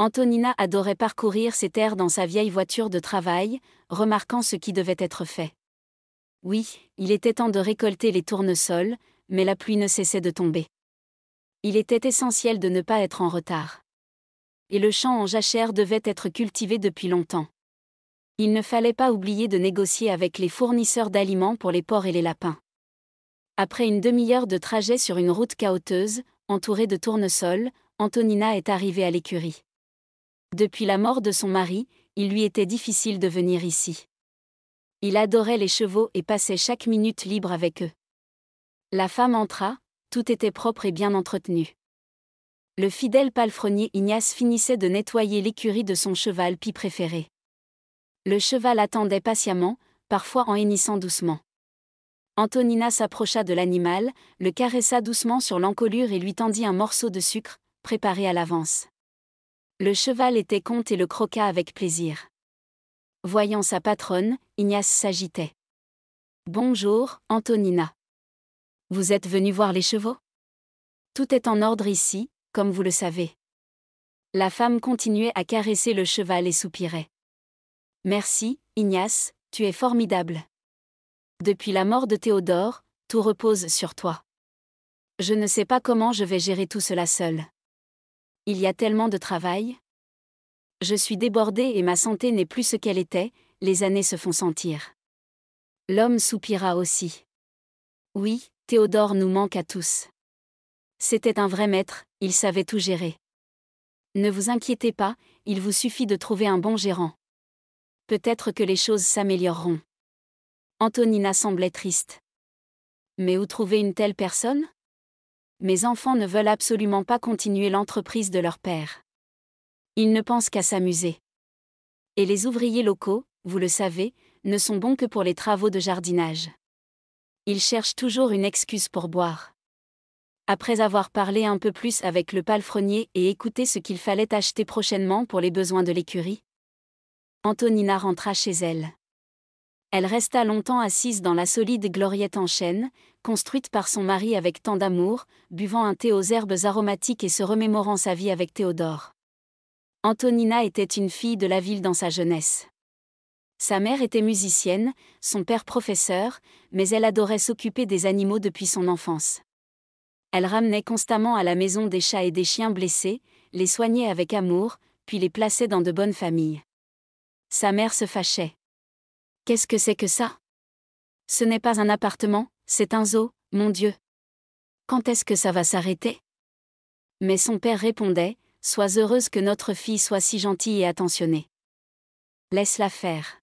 Antonina adorait parcourir ses terres dans sa vieille voiture de travail, remarquant ce qui devait être fait. Oui, il était temps de récolter les tournesols, mais la pluie ne cessait de tomber. Il était essentiel de ne pas être en retard. Et le champ en jachère devait être cultivé depuis longtemps. Il ne fallait pas oublier de négocier avec les fournisseurs d'aliments pour les porcs et les lapins. Après une demi-heure de trajet sur une route caoteuse, entourée de tournesols, Antonina est arrivée à l'écurie. Depuis la mort de son mari, il lui était difficile de venir ici. Il adorait les chevaux et passait chaque minute libre avec eux. La femme entra, tout était propre et bien entretenu. Le fidèle palefrenier Ignace finissait de nettoyer l'écurie de son cheval pie préféré. Le cheval attendait patiemment, parfois en hennissant doucement. Antonina s'approcha de l'animal, le caressa doucement sur l'encolure et lui tendit un morceau de sucre, préparé à l'avance. Le cheval était compte et le croqua avec plaisir. Voyant sa patronne, Ignace s'agitait. Bonjour, Antonina. Vous êtes venue voir les chevaux Tout est en ordre ici, comme vous le savez. La femme continuait à caresser le cheval et soupirait. Merci, Ignace, tu es formidable. Depuis la mort de Théodore, tout repose sur toi. Je ne sais pas comment je vais gérer tout cela seul. Il y a tellement de travail. Je suis débordée et ma santé n'est plus ce qu'elle était, les années se font sentir. L'homme soupira aussi. Oui, Théodore nous manque à tous. C'était un vrai maître, il savait tout gérer. Ne vous inquiétez pas, il vous suffit de trouver un bon gérant. Peut-être que les choses s'amélioreront. Antonina semblait triste. Mais où trouver une telle personne mes enfants ne veulent absolument pas continuer l'entreprise de leur père. Ils ne pensent qu'à s'amuser. Et les ouvriers locaux, vous le savez, ne sont bons que pour les travaux de jardinage. Ils cherchent toujours une excuse pour boire. Après avoir parlé un peu plus avec le palefrenier et écouté ce qu'il fallait acheter prochainement pour les besoins de l'écurie, Antonina rentra chez elle. Elle resta longtemps assise dans la solide gloriette en chêne, construite par son mari avec tant d'amour, buvant un thé aux herbes aromatiques et se remémorant sa vie avec Théodore. Antonina était une fille de la ville dans sa jeunesse. Sa mère était musicienne, son père professeur, mais elle adorait s'occuper des animaux depuis son enfance. Elle ramenait constamment à la maison des chats et des chiens blessés, les soignait avec amour, puis les plaçait dans de bonnes familles. Sa mère se fâchait. Qu'est-ce que c'est que ça Ce n'est pas un appartement, c'est un zoo, mon Dieu. Quand est-ce que ça va s'arrêter Mais son père répondait, Sois heureuse que notre fille soit si gentille et attentionnée. Laisse-la faire.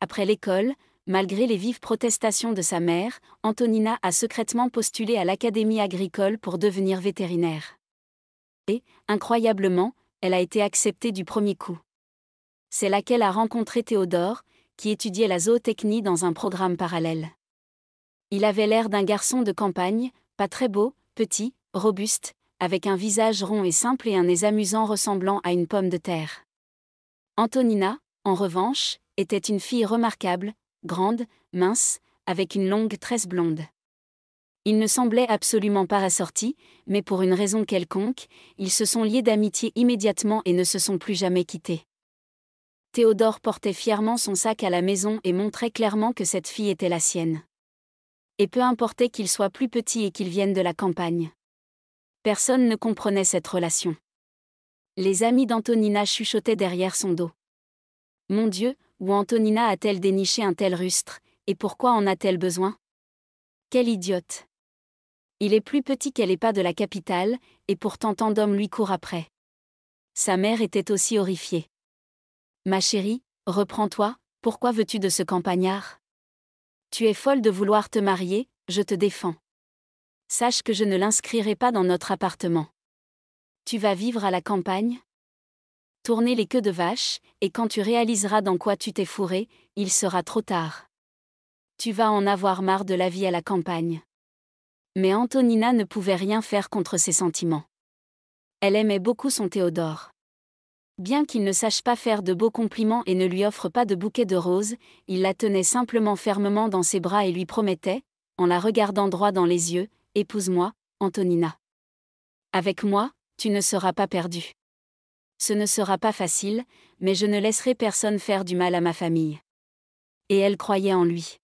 Après l'école, malgré les vives protestations de sa mère, Antonina a secrètement postulé à l'Académie agricole pour devenir vétérinaire. Et, incroyablement, elle a été acceptée du premier coup. C'est là qu'elle a rencontré Théodore, qui étudiait la zootechnie dans un programme parallèle. Il avait l'air d'un garçon de campagne, pas très beau, petit, robuste, avec un visage rond et simple et un nez amusant ressemblant à une pomme de terre. Antonina, en revanche, était une fille remarquable, grande, mince, avec une longue tresse blonde. Ils ne semblaient absolument pas assortis, mais pour une raison quelconque, ils se sont liés d'amitié immédiatement et ne se sont plus jamais quittés. Théodore portait fièrement son sac à la maison et montrait clairement que cette fille était la sienne. Et peu importait qu'il soit plus petit et qu'il vienne de la campagne. Personne ne comprenait cette relation. Les amis d'Antonina chuchotaient derrière son dos. Mon Dieu, où Antonina a-t-elle déniché un tel rustre, et pourquoi en a-t-elle besoin Quelle idiote Il est plus petit qu'elle n'est pas de la capitale, et pourtant tant d'hommes lui courent après. Sa mère était aussi horrifiée. Ma chérie, reprends-toi, pourquoi veux-tu de ce campagnard Tu es folle de vouloir te marier, je te défends. Sache que je ne l'inscrirai pas dans notre appartement. Tu vas vivre à la campagne Tourner les queues de vache, et quand tu réaliseras dans quoi tu t'es fourré, il sera trop tard. Tu vas en avoir marre de la vie à la campagne. Mais Antonina ne pouvait rien faire contre ses sentiments. Elle aimait beaucoup son Théodore. Bien qu'il ne sache pas faire de beaux compliments et ne lui offre pas de bouquet de roses, il la tenait simplement fermement dans ses bras et lui promettait, en la regardant droit dans les yeux, Épouse-moi, Antonina. Avec moi, tu ne seras pas perdue. Ce ne sera pas facile, mais je ne laisserai personne faire du mal à ma famille. Et elle croyait en lui.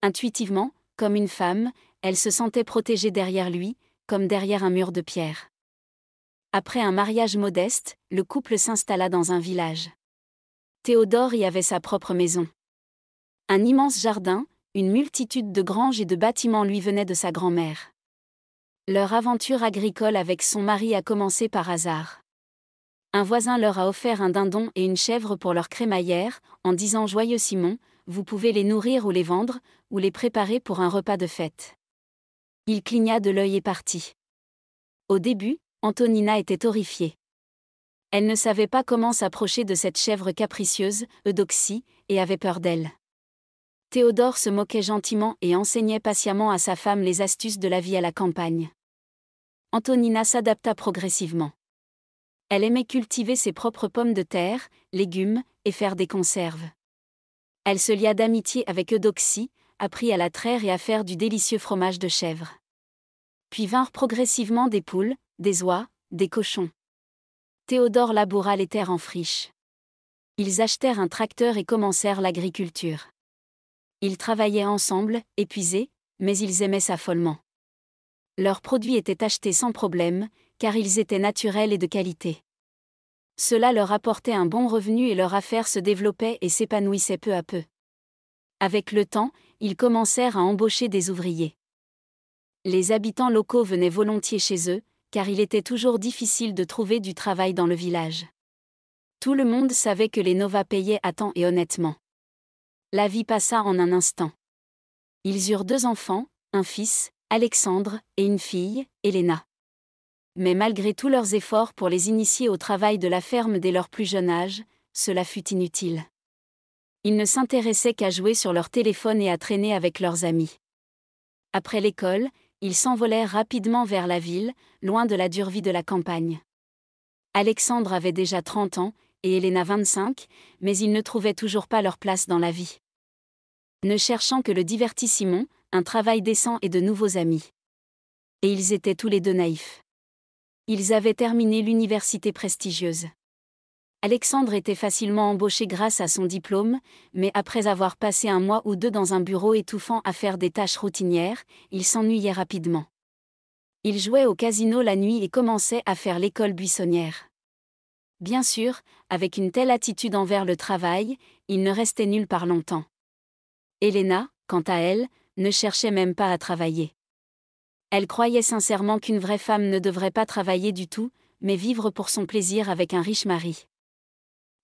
Intuitivement, comme une femme, elle se sentait protégée derrière lui, comme derrière un mur de pierre. Après un mariage modeste, le couple s'installa dans un village. Théodore y avait sa propre maison. Un immense jardin, une multitude de granges et de bâtiments lui venaient de sa grand-mère. Leur aventure agricole avec son mari a commencé par hasard. Un voisin leur a offert un dindon et une chèvre pour leur crémaillère, en disant joyeux Simon, vous pouvez les nourrir ou les vendre, ou les préparer pour un repas de fête. Il cligna de l'œil et partit. Au début, Antonina était horrifiée. Elle ne savait pas comment s'approcher de cette chèvre capricieuse, Eudoxie, et avait peur d'elle. Théodore se moquait gentiment et enseignait patiemment à sa femme les astuces de la vie à la campagne. Antonina s'adapta progressivement. Elle aimait cultiver ses propres pommes de terre, légumes, et faire des conserves. Elle se lia d'amitié avec Eudoxie, apprit à la traire et à faire du délicieux fromage de chèvre. Puis vinrent progressivement des poules, des oies, des cochons. Théodore laboura les terres en friche. Ils achetèrent un tracteur et commencèrent l'agriculture. Ils travaillaient ensemble, épuisés, mais ils aimaient ça follement. Leurs produits étaient achetés sans problème, car ils étaient naturels et de qualité. Cela leur apportait un bon revenu et leur affaire se développait et s'épanouissait peu à peu. Avec le temps, ils commencèrent à embaucher des ouvriers. Les habitants locaux venaient volontiers chez eux, car il était toujours difficile de trouver du travail dans le village. Tout le monde savait que les Novas payaient à temps et honnêtement. La vie passa en un instant. Ils eurent deux enfants, un fils, Alexandre, et une fille, Elena. Mais malgré tous leurs efforts pour les initier au travail de la ferme dès leur plus jeune âge, cela fut inutile. Ils ne s'intéressaient qu'à jouer sur leur téléphone et à traîner avec leurs amis. Après l'école, ils s'envolèrent rapidement vers la ville, loin de la dure vie de la campagne. Alexandre avait déjà 30 ans, et Elena 25, mais ils ne trouvaient toujours pas leur place dans la vie. Ne cherchant que le divertissement, un travail décent et de nouveaux amis. Et ils étaient tous les deux naïfs. Ils avaient terminé l'université prestigieuse. Alexandre était facilement embauché grâce à son diplôme, mais après avoir passé un mois ou deux dans un bureau étouffant à faire des tâches routinières, il s'ennuyait rapidement. Il jouait au casino la nuit et commençait à faire l'école buissonnière. Bien sûr, avec une telle attitude envers le travail, il ne restait nul par longtemps. Elena, quant à elle, ne cherchait même pas à travailler. Elle croyait sincèrement qu'une vraie femme ne devrait pas travailler du tout, mais vivre pour son plaisir avec un riche mari.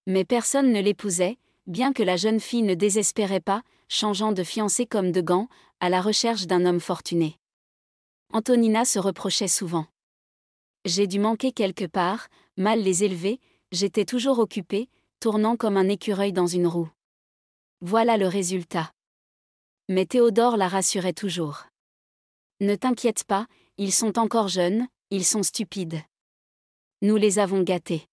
Mais personne ne l'épousait, bien que la jeune fille ne désespérait pas, changeant de fiancé comme de gants, à la recherche d'un homme fortuné. Antonina se reprochait souvent. J'ai dû manquer quelque part, mal les élever, j'étais toujours occupée, tournant comme un écureuil dans une roue. Voilà le résultat. Mais Théodore la rassurait toujours. Ne t'inquiète pas, ils sont encore jeunes, ils sont stupides. Nous les avons gâtés.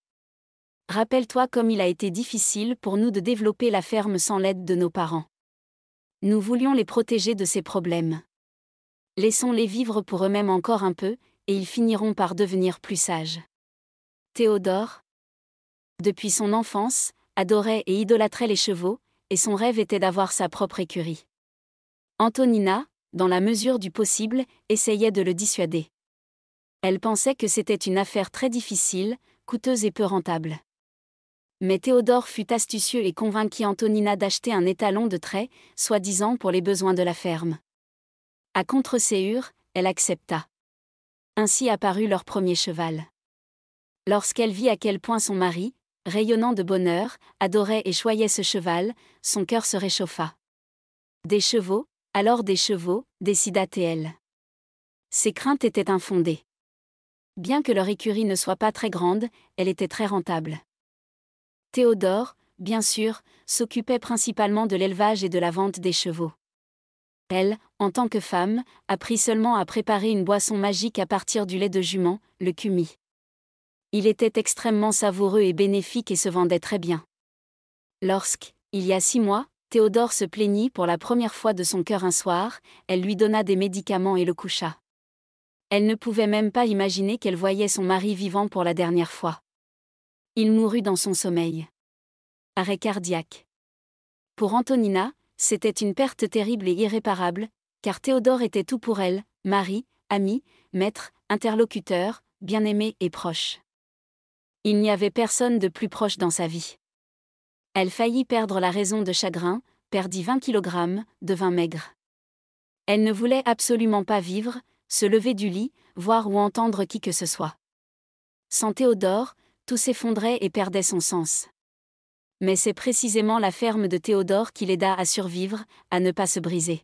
Rappelle-toi comme il a été difficile pour nous de développer la ferme sans l'aide de nos parents. Nous voulions les protéger de ces problèmes. Laissons-les vivre pour eux-mêmes encore un peu, et ils finiront par devenir plus sages. Théodore, depuis son enfance, adorait et idolâtrait les chevaux, et son rêve était d'avoir sa propre écurie. Antonina, dans la mesure du possible, essayait de le dissuader. Elle pensait que c'était une affaire très difficile, coûteuse et peu rentable. Mais Théodore fut astucieux et convainquit Antonina d'acheter un étalon de trait, soi-disant pour les besoins de la ferme. À contre-séhure, elle accepta. Ainsi apparut leur premier cheval. Lorsqu'elle vit à quel point son mari, rayonnant de bonheur, adorait et choyait ce cheval, son cœur se réchauffa. Des chevaux, alors des chevaux, décida-t-elle. Ses craintes étaient infondées. Bien que leur écurie ne soit pas très grande, elle était très rentable. Théodore, bien sûr, s'occupait principalement de l'élevage et de la vente des chevaux. Elle, en tant que femme, apprit seulement à préparer une boisson magique à partir du lait de jument, le cumi. Il était extrêmement savoureux et bénéfique et se vendait très bien. Lorsque, il y a six mois, Théodore se plaignit pour la première fois de son cœur un soir, elle lui donna des médicaments et le coucha. Elle ne pouvait même pas imaginer qu'elle voyait son mari vivant pour la dernière fois. Il mourut dans son sommeil. Arrêt cardiaque. Pour Antonina, c'était une perte terrible et irréparable, car Théodore était tout pour elle, mari, ami, maître, interlocuteur, bien-aimé et proche. Il n'y avait personne de plus proche dans sa vie. Elle faillit perdre la raison de chagrin, perdit 20 kg, devint maigre. Elle ne voulait absolument pas vivre, se lever du lit, voir ou entendre qui que ce soit. Sans Théodore, tout s'effondrait et perdait son sens. Mais c'est précisément la ferme de Théodore qui l'aida à survivre, à ne pas se briser.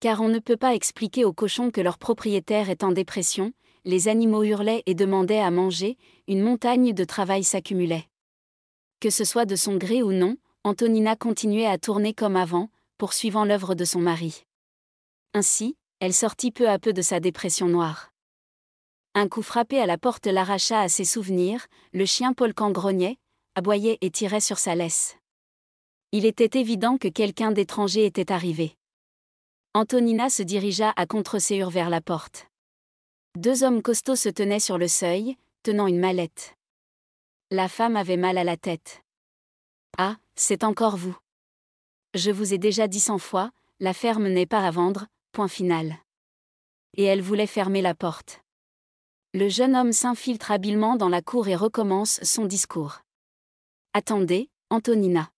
Car on ne peut pas expliquer aux cochons que leur propriétaire est en dépression, les animaux hurlaient et demandaient à manger, une montagne de travail s'accumulait. Que ce soit de son gré ou non, Antonina continuait à tourner comme avant, poursuivant l'œuvre de son mari. Ainsi, elle sortit peu à peu de sa dépression noire. Un coup frappé à la porte l'arracha à ses souvenirs, le chien Polkan grognait, aboyait et tirait sur sa laisse. Il était évident que quelqu'un d'étranger était arrivé. Antonina se dirigea à contre vers la porte. Deux hommes costauds se tenaient sur le seuil, tenant une mallette. La femme avait mal à la tête. Ah, c'est encore vous. Je vous ai déjà dit cent fois, la ferme n'est pas à vendre, point final. Et elle voulait fermer la porte le jeune homme s'infiltre habilement dans la cour et recommence son discours. Attendez, Antonina.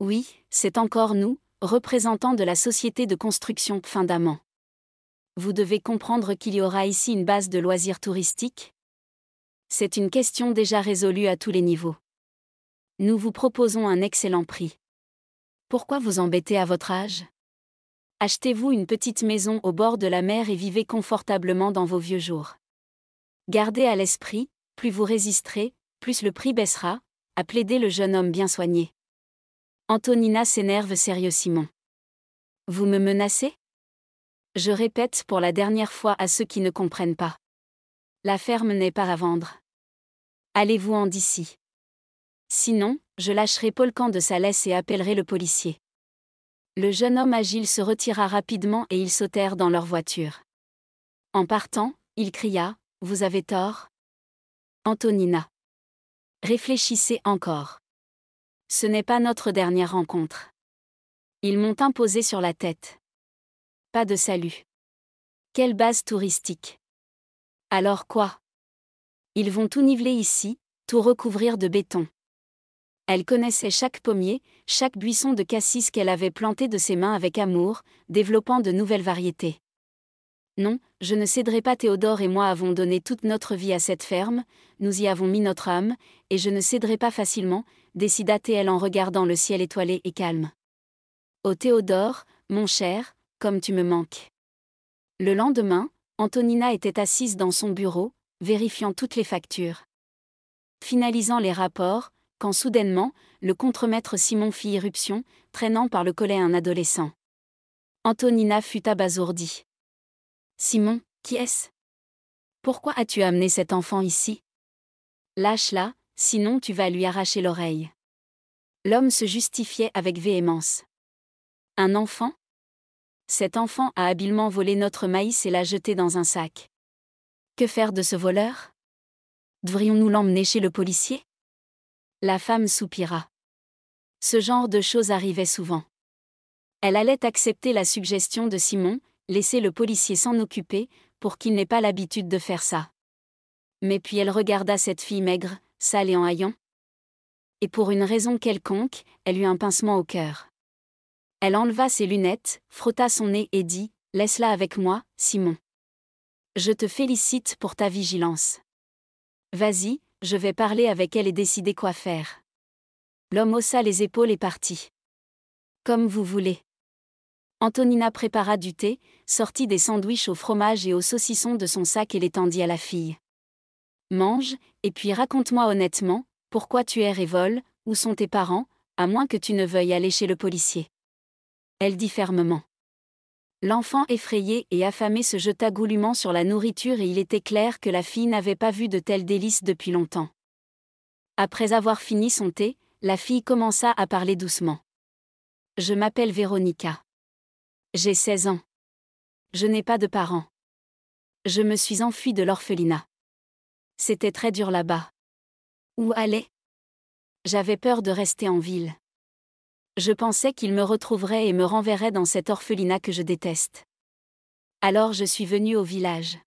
Oui, c'est encore nous, représentants de la société de construction Pfindamant. Vous devez comprendre qu'il y aura ici une base de loisirs touristiques. C'est une question déjà résolue à tous les niveaux. Nous vous proposons un excellent prix. Pourquoi vous embêter à votre âge Achetez-vous une petite maison au bord de la mer et vivez confortablement dans vos vieux jours. Gardez à l'esprit, plus vous résisterez, plus le prix baissera, a plaidé le jeune homme bien soigné. Antonina s'énerve sérieusement. Vous me menacez Je répète pour la dernière fois à ceux qui ne comprennent pas. La ferme n'est pas à vendre. Allez-vous en d'ici. Sinon, je lâcherai Polkan de sa laisse et appellerai le policier. Le jeune homme agile se retira rapidement et ils sautèrent dans leur voiture. En partant, il cria vous avez tort Antonina. Réfléchissez encore. Ce n'est pas notre dernière rencontre. Ils m'ont imposé sur la tête. Pas de salut. Quelle base touristique. Alors quoi Ils vont tout niveler ici, tout recouvrir de béton. Elle connaissait chaque pommier, chaque buisson de cassis qu'elle avait planté de ses mains avec amour, développant de nouvelles variétés. Non, je ne céderai pas Théodore et moi avons donné toute notre vie à cette ferme, nous y avons mis notre âme, et je ne céderai pas facilement, décida t en regardant le ciel étoilé et calme. Ô Théodore, mon cher, comme tu me manques. Le lendemain, Antonina était assise dans son bureau, vérifiant toutes les factures. Finalisant les rapports, quand soudainement, le contremaître Simon fit irruption, traînant par le collet un adolescent. Antonina fut abasourdie. Simon, qui est-ce Pourquoi as-tu amené cet enfant ici Lâche-la, sinon tu vas lui arracher l'oreille. L'homme se justifiait avec véhémence. Un enfant Cet enfant a habilement volé notre maïs et l'a jeté dans un sac. Que faire de ce voleur Devrions-nous l'emmener chez le policier La femme soupira. Ce genre de choses arrivait souvent. Elle allait accepter la suggestion de Simon, laissez le policier s'en occuper, pour qu'il n'ait pas l'habitude de faire ça. Mais puis elle regarda cette fille maigre, sale et en haillons. Et pour une raison quelconque, elle eut un pincement au cœur. Elle enleva ses lunettes, frotta son nez et dit Laisse-la avec moi, Simon. Je te félicite pour ta vigilance. Vas-y, je vais parler avec elle et décider quoi faire. L'homme haussa les épaules et partit. Comme vous voulez. Antonina prépara du thé, sortit des sandwiches au fromage et au saucisson de son sac et les tendit à la fille. Mange, et puis raconte-moi honnêtement, pourquoi tu erres et voles, où sont tes parents, à moins que tu ne veuilles aller chez le policier. Elle dit fermement. L'enfant effrayé et affamé se jeta goulûment sur la nourriture et il était clair que la fille n'avait pas vu de telles délices depuis longtemps. Après avoir fini son thé, la fille commença à parler doucement. Je m'appelle Véronica. J'ai 16 ans. Je n'ai pas de parents. Je me suis enfui de l'orphelinat. C'était très dur là-bas. Où aller J'avais peur de rester en ville. Je pensais qu'ils me retrouveraient et me renverraient dans cet orphelinat que je déteste. Alors je suis venue au village.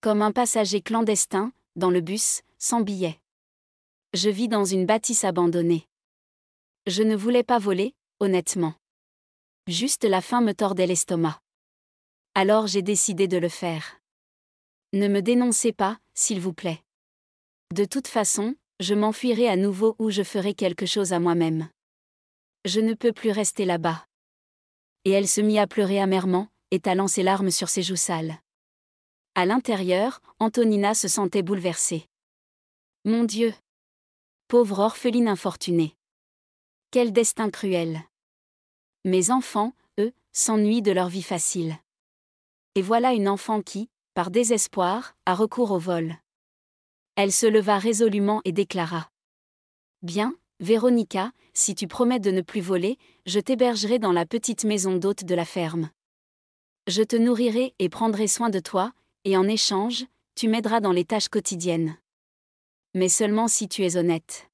Comme un passager clandestin, dans le bus, sans billet. Je vis dans une bâtisse abandonnée. Je ne voulais pas voler, honnêtement. Juste la faim me tordait l'estomac. Alors j'ai décidé de le faire. Ne me dénoncez pas, s'il vous plaît. De toute façon, je m'enfuirai à nouveau ou je ferai quelque chose à moi-même. Je ne peux plus rester là-bas. Et elle se mit à pleurer amèrement, étalant ses larmes sur ses joues sales. À l'intérieur, Antonina se sentait bouleversée. Mon Dieu Pauvre orpheline infortunée Quel destin cruel mes enfants, eux, s'ennuient de leur vie facile. Et voilà une enfant qui, par désespoir, a recours au vol. Elle se leva résolument et déclara. Bien, Véronica, si tu promets de ne plus voler, je t'hébergerai dans la petite maison d'hôte de la ferme. Je te nourrirai et prendrai soin de toi, et en échange, tu m'aideras dans les tâches quotidiennes. Mais seulement si tu es honnête.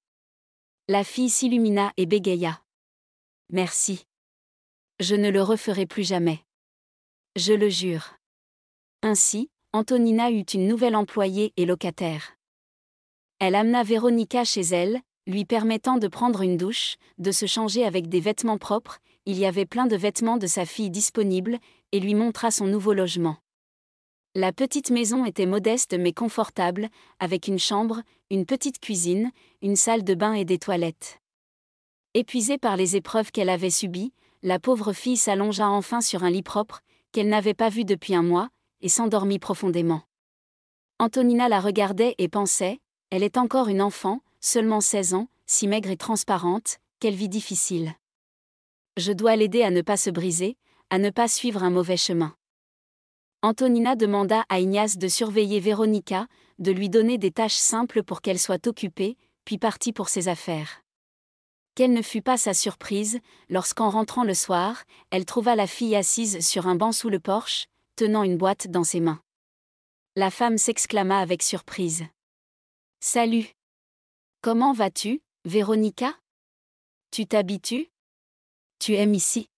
La fille s'illumina et bégaya. Merci je ne le referai plus jamais. Je le jure. Ainsi, Antonina eut une nouvelle employée et locataire. Elle amena Véronica chez elle, lui permettant de prendre une douche, de se changer avec des vêtements propres, il y avait plein de vêtements de sa fille disponibles, et lui montra son nouveau logement. La petite maison était modeste mais confortable, avec une chambre, une petite cuisine, une salle de bain et des toilettes. Épuisée par les épreuves qu'elle avait subies, la pauvre fille s'allongea enfin sur un lit propre, qu'elle n'avait pas vu depuis un mois, et s'endormit profondément. Antonina la regardait et pensait, elle est encore une enfant, seulement 16 ans, si maigre et transparente, quelle vie difficile. Je dois l'aider à ne pas se briser, à ne pas suivre un mauvais chemin. Antonina demanda à Ignace de surveiller Véronica, de lui donner des tâches simples pour qu'elle soit occupée, puis partit pour ses affaires quelle ne fut pas sa surprise, lorsqu'en rentrant le soir, elle trouva la fille assise sur un banc sous le porche, tenant une boîte dans ses mains. La femme s'exclama avec surprise. Salut. Comment vas-tu, Véronica Tu t'habitues Tu aimes ici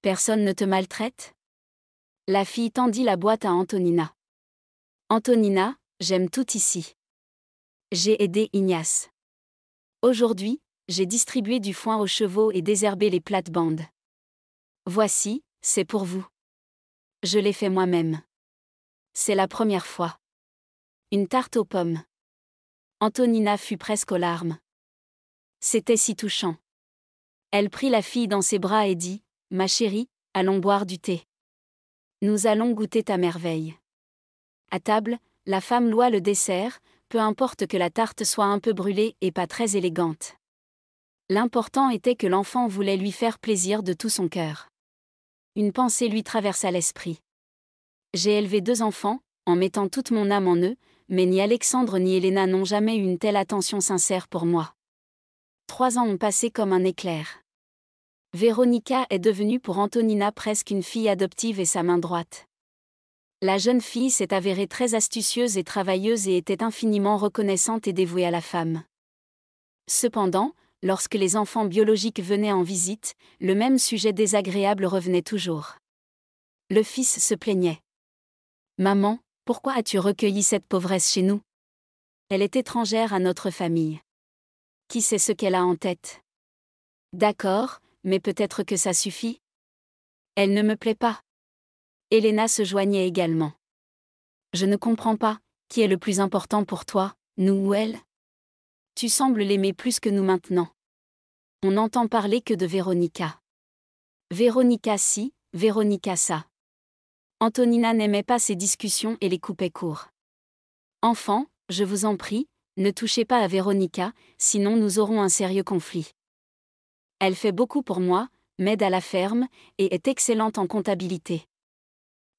Personne ne te maltraite La fille tendit la boîte à Antonina. Antonina, j'aime tout ici. J'ai aidé Ignace. Aujourd'hui, j'ai distribué du foin aux chevaux et désherbé les plates-bandes. Voici, c'est pour vous. Je l'ai fait moi-même. C'est la première fois. Une tarte aux pommes. Antonina fut presque aux larmes. C'était si touchant. Elle prit la fille dans ses bras et dit, Ma chérie, allons boire du thé. Nous allons goûter ta merveille. À table, la femme loua le dessert, peu importe que la tarte soit un peu brûlée et pas très élégante. L'important était que l'enfant voulait lui faire plaisir de tout son cœur. Une pensée lui traversa l'esprit. J'ai élevé deux enfants, en mettant toute mon âme en eux, mais ni Alexandre ni Elena n'ont jamais eu une telle attention sincère pour moi. Trois ans ont passé comme un éclair. Véronica est devenue pour Antonina presque une fille adoptive et sa main droite. La jeune fille s'est avérée très astucieuse et travailleuse et était infiniment reconnaissante et dévouée à la femme. Cependant, lorsque les enfants biologiques venaient en visite, le même sujet désagréable revenait toujours. Le fils se plaignait. Maman, pourquoi as-tu recueilli cette pauvresse chez nous Elle est étrangère à notre famille. Qui sait ce qu'elle a en tête D'accord, mais peut-être que ça suffit. Elle ne me plaît pas. Elena se joignait également. Je ne comprends pas, qui est le plus important pour toi, nous ou elle tu sembles l'aimer plus que nous maintenant. On n'entend parler que de Véronica. Véronica si, Véronica ça. Antonina n'aimait pas ces discussions et les coupait court. Enfant, je vous en prie, ne touchez pas à Véronica, sinon nous aurons un sérieux conflit. Elle fait beaucoup pour moi, m'aide à la ferme, et est excellente en comptabilité.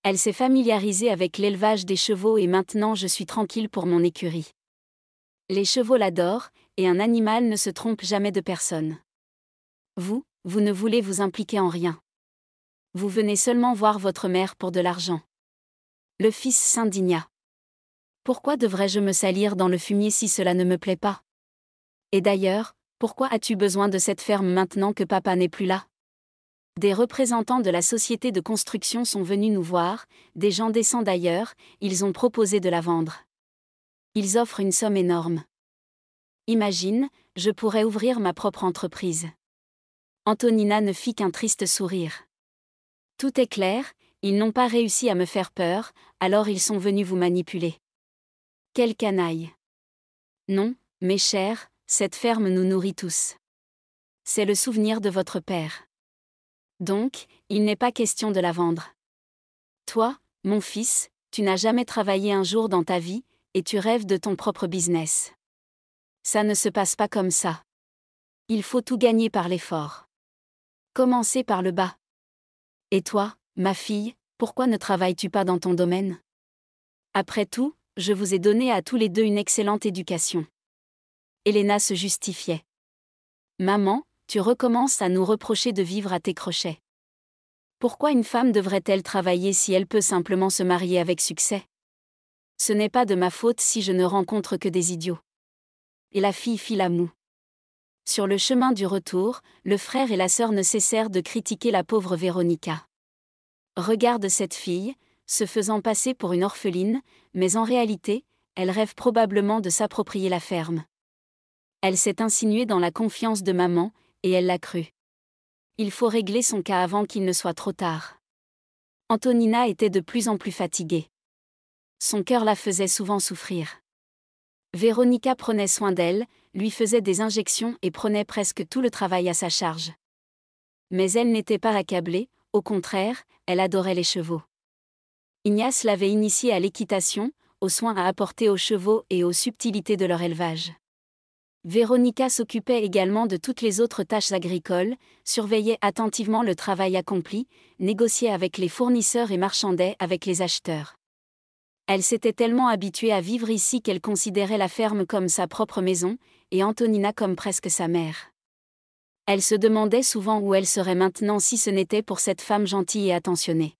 Elle s'est familiarisée avec l'élevage des chevaux et maintenant je suis tranquille pour mon écurie. Les chevaux l'adorent, et un animal ne se trompe jamais de personne. Vous, vous ne voulez vous impliquer en rien. Vous venez seulement voir votre mère pour de l'argent. Le fils s'indigna. Pourquoi devrais-je me salir dans le fumier si cela ne me plaît pas Et d'ailleurs, pourquoi as-tu besoin de cette ferme maintenant que papa n'est plus là Des représentants de la société de construction sont venus nous voir, des gens décents d'ailleurs, ils ont proposé de la vendre. Ils offrent une somme énorme. Imagine, je pourrais ouvrir ma propre entreprise. Antonina ne fit qu'un triste sourire. Tout est clair, ils n'ont pas réussi à me faire peur, alors ils sont venus vous manipuler. Quelle canaille. Non, mes chers, cette ferme nous nourrit tous. C'est le souvenir de votre père. Donc, il n'est pas question de la vendre. Toi, mon fils, tu n'as jamais travaillé un jour dans ta vie, et tu rêves de ton propre business. Ça ne se passe pas comme ça. Il faut tout gagner par l'effort. Commencez par le bas. Et toi, ma fille, pourquoi ne travailles-tu pas dans ton domaine Après tout, je vous ai donné à tous les deux une excellente éducation. Elena se justifiait. Maman, tu recommences à nous reprocher de vivre à tes crochets. Pourquoi une femme devrait-elle travailler si elle peut simplement se marier avec succès ce n'est pas de ma faute si je ne rencontre que des idiots. Et la fille fit la moue. Sur le chemin du retour, le frère et la sœur ne cessèrent de critiquer la pauvre Véronica. Regarde cette fille, se faisant passer pour une orpheline, mais en réalité, elle rêve probablement de s'approprier la ferme. Elle s'est insinuée dans la confiance de maman, et elle l'a cru. Il faut régler son cas avant qu'il ne soit trop tard. Antonina était de plus en plus fatiguée. Son cœur la faisait souvent souffrir. Véronica prenait soin d'elle, lui faisait des injections et prenait presque tout le travail à sa charge. Mais elle n'était pas accablée, au contraire, elle adorait les chevaux. Ignace l'avait initiée à l'équitation, aux soins à apporter aux chevaux et aux subtilités de leur élevage. Véronica s'occupait également de toutes les autres tâches agricoles, surveillait attentivement le travail accompli, négociait avec les fournisseurs et marchandait avec les acheteurs. Elle s'était tellement habituée à vivre ici qu'elle considérait la ferme comme sa propre maison, et Antonina comme presque sa mère. Elle se demandait souvent où elle serait maintenant si ce n'était pour cette femme gentille et attentionnée.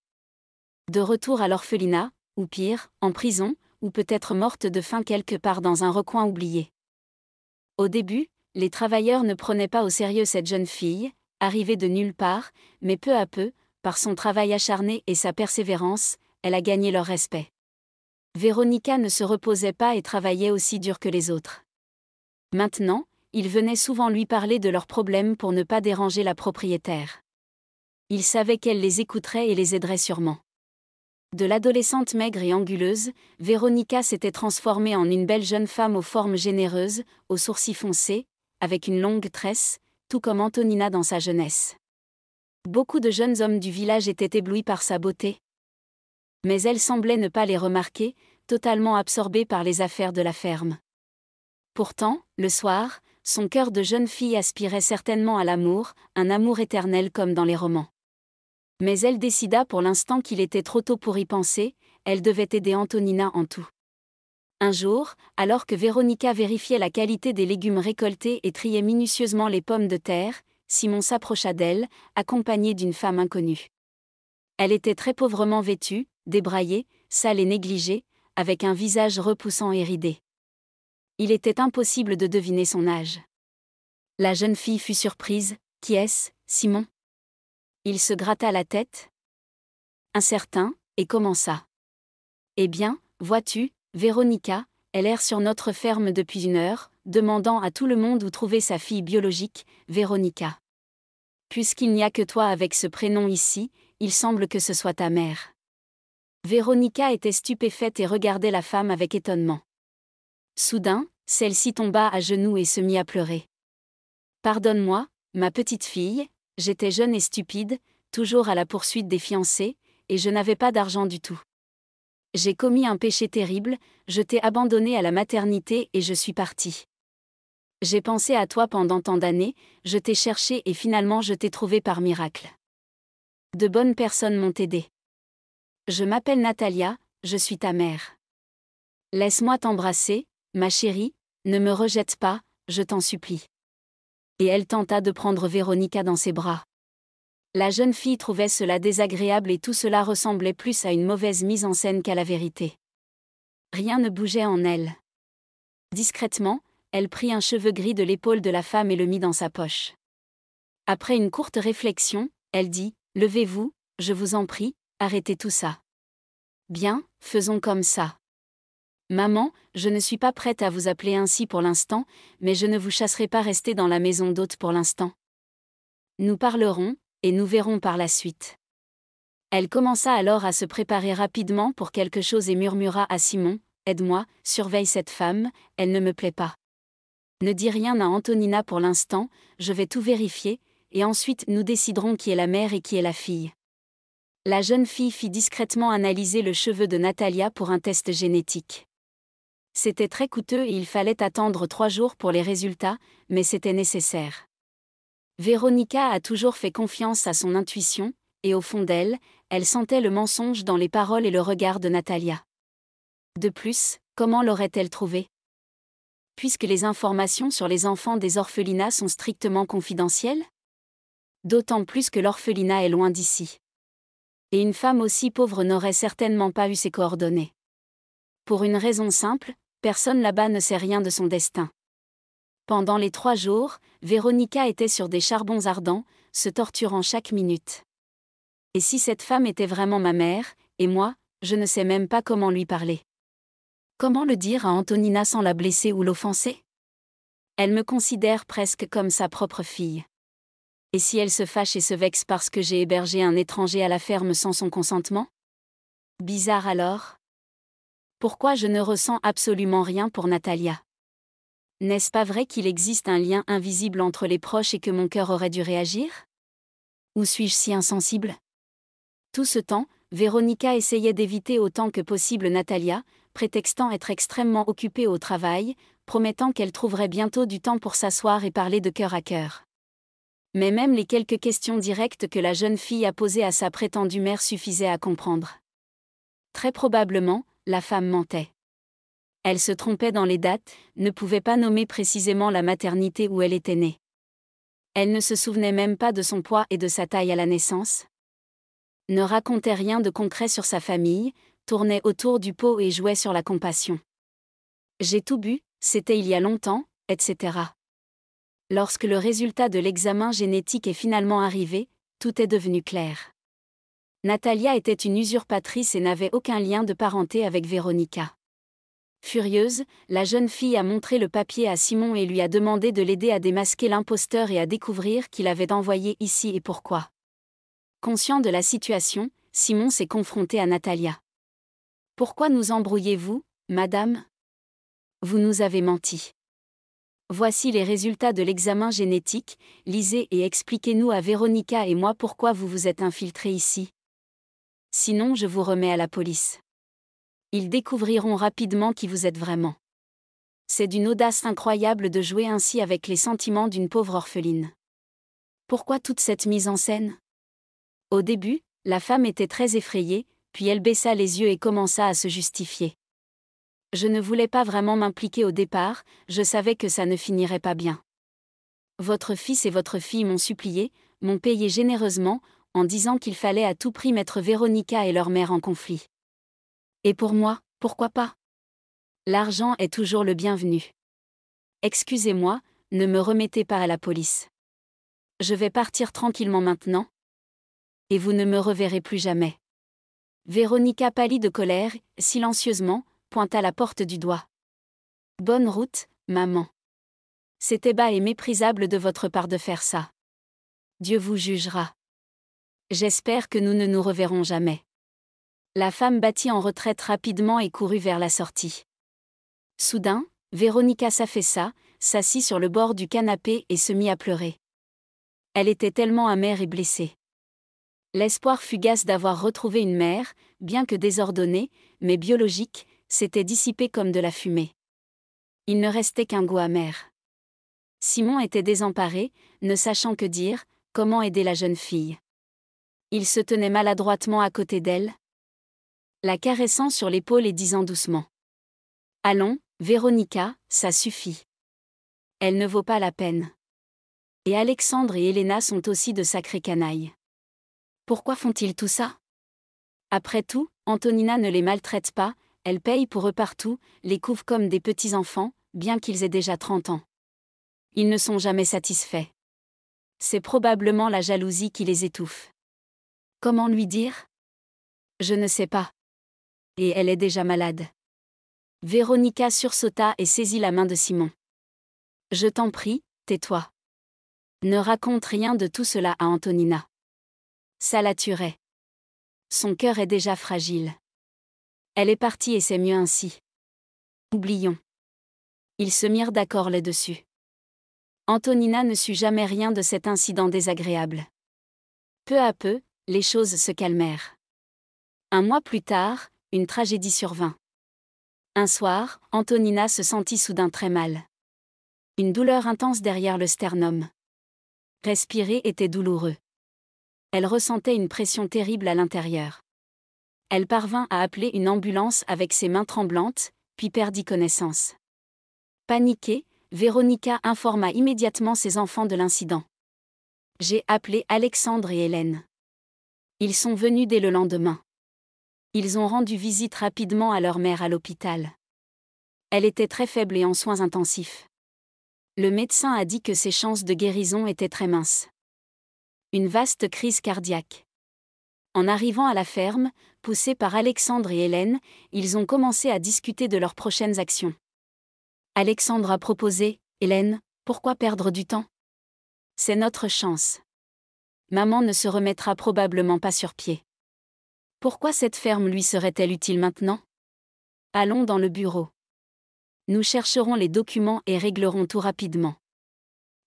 De retour à l'orphelinat, ou pire, en prison, ou peut-être morte de faim quelque part dans un recoin oublié. Au début, les travailleurs ne prenaient pas au sérieux cette jeune fille, arrivée de nulle part, mais peu à peu, par son travail acharné et sa persévérance, elle a gagné leur respect. Véronica ne se reposait pas et travaillait aussi dur que les autres. Maintenant, ils venaient souvent lui parler de leurs problèmes pour ne pas déranger la propriétaire. Il savait qu'elle les écouterait et les aiderait sûrement. De l'adolescente maigre et anguleuse, Véronica s'était transformée en une belle jeune femme aux formes généreuses, aux sourcils foncés, avec une longue tresse, tout comme Antonina dans sa jeunesse. Beaucoup de jeunes hommes du village étaient éblouis par sa beauté mais elle semblait ne pas les remarquer, totalement absorbée par les affaires de la ferme. Pourtant, le soir, son cœur de jeune fille aspirait certainement à l'amour, un amour éternel comme dans les romans. Mais elle décida pour l'instant qu'il était trop tôt pour y penser, elle devait aider Antonina en tout. Un jour, alors que Véronica vérifiait la qualité des légumes récoltés et triait minutieusement les pommes de terre, Simon s'approcha d'elle, accompagné d'une femme inconnue. Elle était très pauvrement vêtue, débraillé, sale et négligé, avec un visage repoussant et ridé. Il était impossible de deviner son âge. La jeune fille fut surprise. Qui est-ce, Simon Il se gratta la tête. Incertain, et commença. Eh bien, vois-tu, Véronica, elle erre sur notre ferme depuis une heure, demandant à tout le monde où trouver sa fille biologique, Véronica. Puisqu'il n'y a que toi avec ce prénom ici, il semble que ce soit ta mère. Véronica était stupéfaite et regardait la femme avec étonnement. Soudain, celle-ci tomba à genoux et se mit à pleurer. Pardonne-moi, ma petite fille, j'étais jeune et stupide, toujours à la poursuite des fiancés, et je n'avais pas d'argent du tout. J'ai commis un péché terrible, je t'ai abandonnée à la maternité et je suis partie. J'ai pensé à toi pendant tant d'années, je t'ai cherché et finalement je t'ai trouvé par miracle. De bonnes personnes m'ont aidé. Je m'appelle Natalia, je suis ta mère. Laisse-moi t'embrasser, ma chérie, ne me rejette pas, je t'en supplie. Et elle tenta de prendre Véronica dans ses bras. La jeune fille trouvait cela désagréable et tout cela ressemblait plus à une mauvaise mise en scène qu'à la vérité. Rien ne bougeait en elle. Discrètement, elle prit un cheveu gris de l'épaule de la femme et le mit dans sa poche. Après une courte réflexion, elle dit Levez-vous, je vous en prie, Arrêtez tout ça. Bien, faisons comme ça. Maman, je ne suis pas prête à vous appeler ainsi pour l'instant, mais je ne vous chasserai pas rester dans la maison d'hôte pour l'instant. Nous parlerons, et nous verrons par la suite. Elle commença alors à se préparer rapidement pour quelque chose et murmura à Simon, Aide-moi, surveille cette femme, elle ne me plaît pas. Ne dis rien à Antonina pour l'instant, je vais tout vérifier, et ensuite nous déciderons qui est la mère et qui est la fille la jeune fille fit discrètement analyser le cheveu de Natalia pour un test génétique. C'était très coûteux et il fallait attendre trois jours pour les résultats, mais c'était nécessaire. Véronica a toujours fait confiance à son intuition, et au fond d'elle, elle sentait le mensonge dans les paroles et le regard de Natalia. De plus, comment l'aurait-elle trouvée Puisque les informations sur les enfants des orphelinats sont strictement confidentielles D'autant plus que l'orphelinat est loin d'ici et une femme aussi pauvre n'aurait certainement pas eu ses coordonnées. Pour une raison simple, personne là-bas ne sait rien de son destin. Pendant les trois jours, Véronica était sur des charbons ardents, se torturant chaque minute. Et si cette femme était vraiment ma mère, et moi, je ne sais même pas comment lui parler. Comment le dire à Antonina sans la blesser ou l'offenser Elle me considère presque comme sa propre fille et si elle se fâche et se vexe parce que j'ai hébergé un étranger à la ferme sans son consentement Bizarre alors Pourquoi je ne ressens absolument rien pour Natalia N'est-ce pas vrai qu'il existe un lien invisible entre les proches et que mon cœur aurait dû réagir Où suis-je si insensible Tout ce temps, Véronica essayait d'éviter autant que possible Natalia, prétextant être extrêmement occupée au travail, promettant qu'elle trouverait bientôt du temps pour s'asseoir et parler de cœur à cœur mais même les quelques questions directes que la jeune fille a posées à sa prétendue mère suffisaient à comprendre. Très probablement, la femme mentait. Elle se trompait dans les dates, ne pouvait pas nommer précisément la maternité où elle était née. Elle ne se souvenait même pas de son poids et de sa taille à la naissance. Ne racontait rien de concret sur sa famille, tournait autour du pot et jouait sur la compassion. J'ai tout bu, c'était il y a longtemps, etc lorsque le résultat de l'examen génétique est finalement arrivé, tout est devenu clair. Natalia était une usurpatrice et n'avait aucun lien de parenté avec Véronica. Furieuse, la jeune fille a montré le papier à Simon et lui a demandé de l'aider à démasquer l'imposteur et à découvrir qu'il avait envoyé ici et pourquoi. Conscient de la situation, Simon s'est confronté à Natalia. Pourquoi nous embrouillez-vous, madame Vous nous avez menti. Voici les résultats de l'examen génétique, lisez et expliquez-nous à Véronica et moi pourquoi vous vous êtes infiltré ici. Sinon je vous remets à la police. Ils découvriront rapidement qui vous êtes vraiment. C'est d'une audace incroyable de jouer ainsi avec les sentiments d'une pauvre orpheline. Pourquoi toute cette mise en scène Au début, la femme était très effrayée, puis elle baissa les yeux et commença à se justifier. Je ne voulais pas vraiment m'impliquer au départ, je savais que ça ne finirait pas bien. Votre fils et votre fille m'ont supplié, m'ont payé généreusement, en disant qu'il fallait à tout prix mettre Véronica et leur mère en conflit. Et pour moi, pourquoi pas L'argent est toujours le bienvenu. Excusez-moi, ne me remettez pas à la police. Je vais partir tranquillement maintenant. Et vous ne me reverrez plus jamais. Véronica pâlit de colère, silencieusement, pointa la porte du doigt. Bonne route, maman. C'était bas et méprisable de votre part de faire ça. Dieu vous jugera. J'espère que nous ne nous reverrons jamais. La femme battit en retraite rapidement et courut vers la sortie. Soudain, Véronica s'affaissa, s'assit sur le bord du canapé et se mit à pleurer. Elle était tellement amère et blessée. L'espoir fugace d'avoir retrouvé une mère, bien que désordonnée, mais biologique, s'était dissipé comme de la fumée. Il ne restait qu'un goût amer. Simon était désemparé, ne sachant que dire, comment aider la jeune fille. Il se tenait maladroitement à côté d'elle, la caressant sur l'épaule et disant doucement ⁇ Allons, Véronica, ça suffit. Elle ne vaut pas la peine. Et Alexandre et Héléna sont aussi de sacrés canailles. Pourquoi font-ils tout ça Après tout, Antonina ne les maltraite pas, elle paye pour eux partout, les couvre comme des petits-enfants, bien qu'ils aient déjà 30 ans. Ils ne sont jamais satisfaits. C'est probablement la jalousie qui les étouffe. Comment lui dire Je ne sais pas. Et elle est déjà malade. Véronica sursauta et saisit la main de Simon. Je t'en prie, tais-toi. Ne raconte rien de tout cela à Antonina. Ça la tuerait. Son cœur est déjà fragile. Elle est partie et c'est mieux ainsi. Oublions. Ils se mirent d'accord là-dessus. Antonina ne sut jamais rien de cet incident désagréable. Peu à peu, les choses se calmèrent. Un mois plus tard, une tragédie survint. Un soir, Antonina se sentit soudain très mal. Une douleur intense derrière le sternum. Respirer était douloureux. Elle ressentait une pression terrible à l'intérieur elle parvint à appeler une ambulance avec ses mains tremblantes, puis perdit connaissance. Paniquée, Véronica informa immédiatement ses enfants de l'incident. J'ai appelé Alexandre et Hélène. Ils sont venus dès le lendemain. Ils ont rendu visite rapidement à leur mère à l'hôpital. Elle était très faible et en soins intensifs. Le médecin a dit que ses chances de guérison étaient très minces. Une vaste crise cardiaque. En arrivant à la ferme, Poussés par Alexandre et Hélène, ils ont commencé à discuter de leurs prochaines actions. Alexandre a proposé, Hélène, pourquoi perdre du temps C'est notre chance. Maman ne se remettra probablement pas sur pied. Pourquoi cette ferme lui serait-elle utile maintenant Allons dans le bureau. Nous chercherons les documents et réglerons tout rapidement.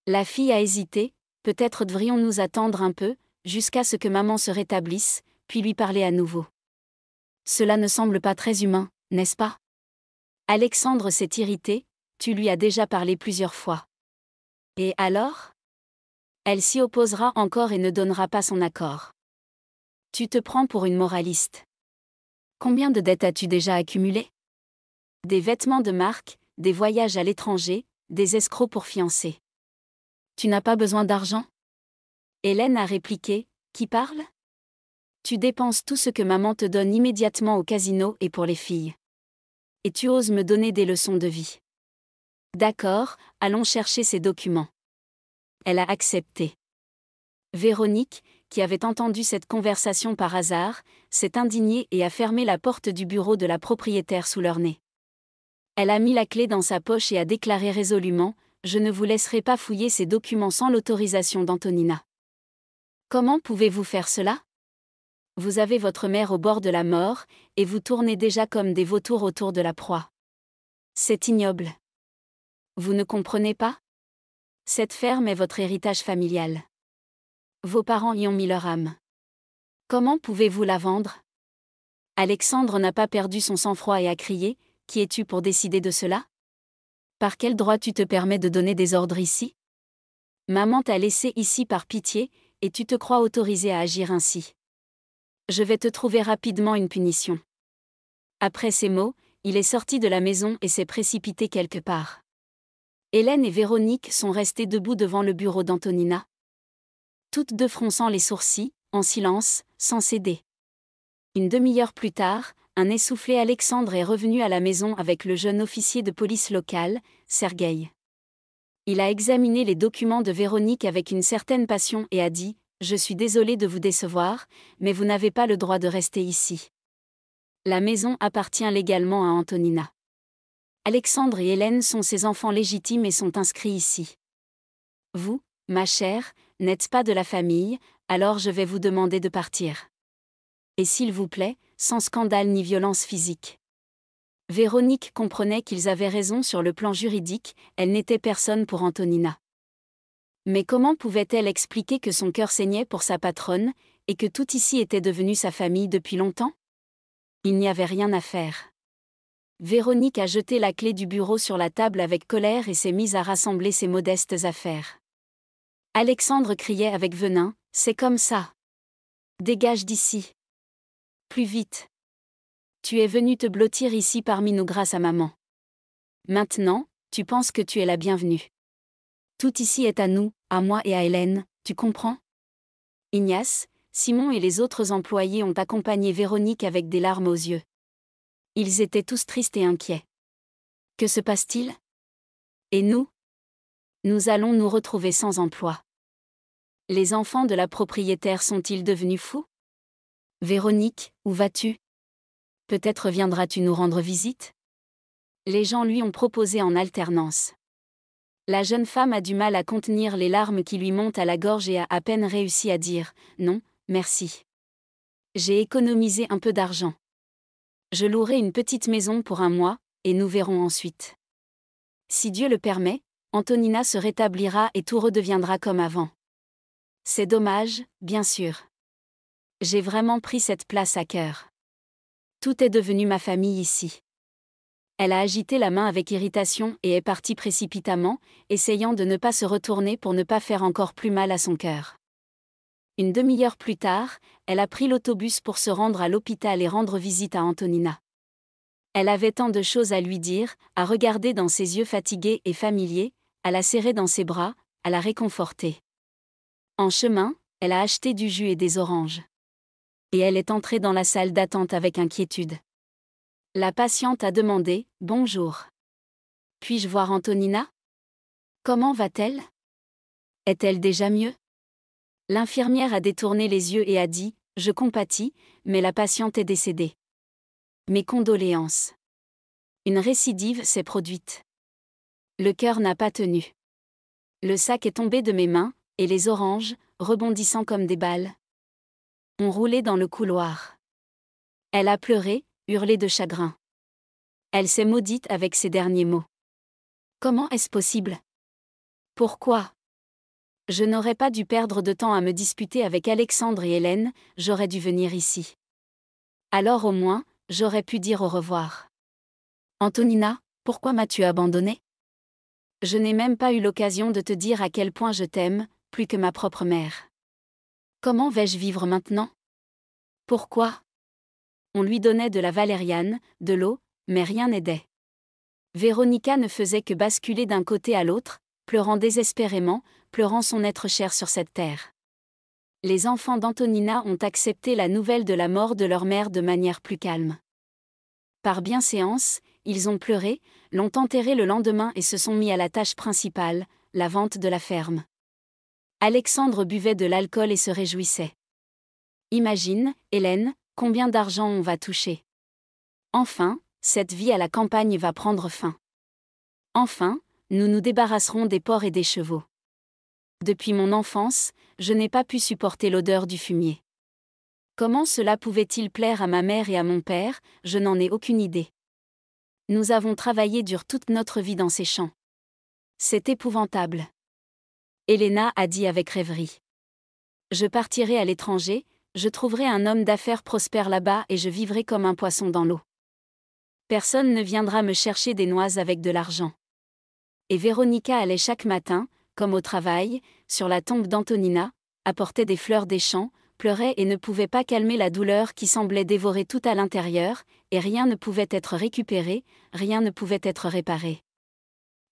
La fille a hésité, peut-être devrions-nous attendre un peu, jusqu'à ce que maman se rétablisse, puis lui parler à nouveau. Cela ne semble pas très humain, n'est-ce pas Alexandre s'est irrité, tu lui as déjà parlé plusieurs fois. Et alors Elle s'y opposera encore et ne donnera pas son accord. Tu te prends pour une moraliste. Combien de dettes as-tu déjà accumulées Des vêtements de marque, des voyages à l'étranger, des escrocs pour fiancer. Tu n'as pas besoin d'argent Hélène a répliqué, qui parle tu dépenses tout ce que maman te donne immédiatement au casino et pour les filles. Et tu oses me donner des leçons de vie. D'accord, allons chercher ces documents. Elle a accepté. Véronique, qui avait entendu cette conversation par hasard, s'est indignée et a fermé la porte du bureau de la propriétaire sous leur nez. Elle a mis la clé dans sa poche et a déclaré résolument Je ne vous laisserai pas fouiller ces documents sans l'autorisation d'Antonina. Comment pouvez-vous faire cela vous avez votre mère au bord de la mort, et vous tournez déjà comme des vautours autour de la proie. C'est ignoble. Vous ne comprenez pas Cette ferme est votre héritage familial. Vos parents y ont mis leur âme. Comment pouvez-vous la vendre Alexandre n'a pas perdu son sang-froid et a crié Qui es-tu pour décider de cela Par quel droit tu te permets de donner des ordres ici Maman t'a laissé ici par pitié, et tu te crois autorisé à agir ainsi. Je vais te trouver rapidement une punition. Après ces mots, il est sorti de la maison et s'est précipité quelque part. Hélène et Véronique sont restées debout devant le bureau d'Antonina. Toutes deux fronçant les sourcils, en silence, sans céder. Une demi-heure plus tard, un essoufflé Alexandre est revenu à la maison avec le jeune officier de police local, Sergueï. Il a examiné les documents de Véronique avec une certaine passion et a dit je suis désolé de vous décevoir, mais vous n'avez pas le droit de rester ici. La maison appartient légalement à Antonina. Alexandre et Hélène sont ses enfants légitimes et sont inscrits ici. Vous, ma chère, n'êtes pas de la famille, alors je vais vous demander de partir. Et s'il vous plaît, sans scandale ni violence physique. Véronique comprenait qu'ils avaient raison sur le plan juridique, elle n'était personne pour Antonina. Mais comment pouvait-elle expliquer que son cœur saignait pour sa patronne, et que tout ici était devenu sa famille depuis longtemps Il n'y avait rien à faire. Véronique a jeté la clé du bureau sur la table avec colère et s'est mise à rassembler ses modestes affaires. Alexandre criait avec venin, C'est comme ça. Dégage d'ici. Plus vite. Tu es venu te blottir ici parmi nous grâce à maman. Maintenant, tu penses que tu es la bienvenue. Tout ici est à nous, à moi et à Hélène, tu comprends Ignace, Simon et les autres employés ont accompagné Véronique avec des larmes aux yeux. Ils étaient tous tristes et inquiets. Que se passe-t-il Et nous Nous allons nous retrouver sans emploi. Les enfants de la propriétaire sont-ils devenus fous Véronique, où vas-tu Peut-être viendras-tu nous rendre visite Les gens lui ont proposé en alternance. La jeune femme a du mal à contenir les larmes qui lui montent à la gorge et a à peine réussi à dire ⁇ Non, merci. J'ai économisé un peu d'argent. Je louerai une petite maison pour un mois, et nous verrons ensuite. Si Dieu le permet, Antonina se rétablira et tout redeviendra comme avant. C'est dommage, bien sûr. J'ai vraiment pris cette place à cœur. Tout est devenu ma famille ici elle a agité la main avec irritation et est partie précipitamment, essayant de ne pas se retourner pour ne pas faire encore plus mal à son cœur. Une demi-heure plus tard, elle a pris l'autobus pour se rendre à l'hôpital et rendre visite à Antonina. Elle avait tant de choses à lui dire, à regarder dans ses yeux fatigués et familiers, à la serrer dans ses bras, à la réconforter. En chemin, elle a acheté du jus et des oranges. Et elle est entrée dans la salle d'attente avec inquiétude. La patiente a demandé Bonjour. Puis-je voir Antonina Comment va-t-elle Est-elle déjà mieux L'infirmière a détourné les yeux et a dit Je compatis, mais la patiente est décédée. Mes condoléances. Une récidive s'est produite. Le cœur n'a pas tenu. Le sac est tombé de mes mains, et les oranges, rebondissant comme des balles, ont roulé dans le couloir. Elle a pleuré, hurlé de chagrin. Elle s'est maudite avec ces derniers mots. Comment est-ce possible Pourquoi Je n'aurais pas dû perdre de temps à me disputer avec Alexandre et Hélène, j'aurais dû venir ici. Alors au moins, j'aurais pu dire au revoir. Antonina, pourquoi m'as-tu abandonnée Je n'ai même pas eu l'occasion de te dire à quel point je t'aime, plus que ma propre mère. Comment vais-je vivre maintenant Pourquoi on lui donnait de la valériane, de l'eau, mais rien n'aidait. Véronica ne faisait que basculer d'un côté à l'autre, pleurant désespérément, pleurant son être cher sur cette terre. Les enfants d'Antonina ont accepté la nouvelle de la mort de leur mère de manière plus calme. Par bienséance, ils ont pleuré, l'ont enterré le lendemain et se sont mis à la tâche principale, la vente de la ferme. Alexandre buvait de l'alcool et se réjouissait. Imagine, Hélène, Combien d'argent on va toucher Enfin, cette vie à la campagne va prendre fin. Enfin, nous nous débarrasserons des porcs et des chevaux. Depuis mon enfance, je n'ai pas pu supporter l'odeur du fumier. Comment cela pouvait-il plaire à ma mère et à mon père, je n'en ai aucune idée. Nous avons travaillé dur toute notre vie dans ces champs. C'est épouvantable. Elena a dit avec rêverie. Je partirai à l'étranger, je trouverai un homme d'affaires prospère là-bas et je vivrai comme un poisson dans l'eau. Personne ne viendra me chercher des noises avec de l'argent. Et Véronica allait chaque matin, comme au travail, sur la tombe d'Antonina, apportait des fleurs des champs, pleurait et ne pouvait pas calmer la douleur qui semblait dévorer tout à l'intérieur, et rien ne pouvait être récupéré, rien ne pouvait être réparé.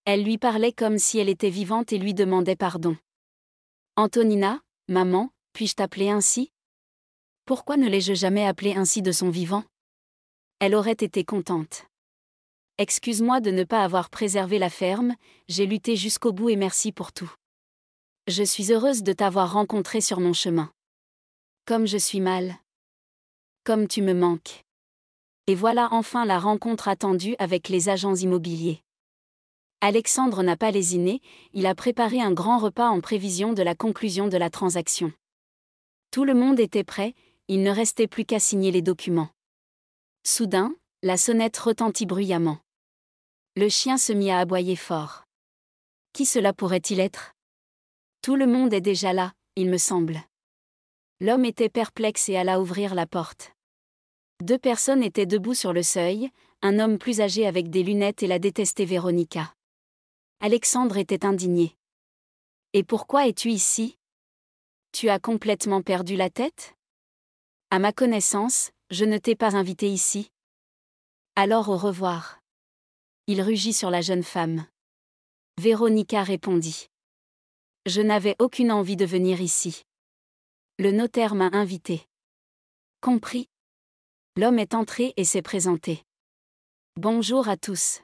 Elle lui parlait comme si elle était vivante et lui demandait pardon. Antonina, maman, puis-je t'appeler ainsi pourquoi ne l'ai-je jamais appelée ainsi de son vivant Elle aurait été contente. Excuse-moi de ne pas avoir préservé la ferme, j'ai lutté jusqu'au bout et merci pour tout. Je suis heureuse de t'avoir rencontré sur mon chemin. Comme je suis mal. Comme tu me manques. Et voilà enfin la rencontre attendue avec les agents immobiliers. Alexandre n'a pas lésiné, il a préparé un grand repas en prévision de la conclusion de la transaction. Tout le monde était prêt, il ne restait plus qu'à signer les documents. Soudain, la sonnette retentit bruyamment. Le chien se mit à aboyer fort. Qui cela pourrait-il être Tout le monde est déjà là, il me semble. L'homme était perplexe et alla ouvrir la porte. Deux personnes étaient debout sur le seuil, un homme plus âgé avec des lunettes et la détestée Véronica. Alexandre était indigné. Et pourquoi es-tu ici Tu as complètement perdu la tête à ma connaissance, je ne t'ai pas invité ici. Alors au revoir. Il rugit sur la jeune femme. Véronica répondit. Je n'avais aucune envie de venir ici. Le notaire m'a invité. Compris. L'homme est entré et s'est présenté. Bonjour à tous.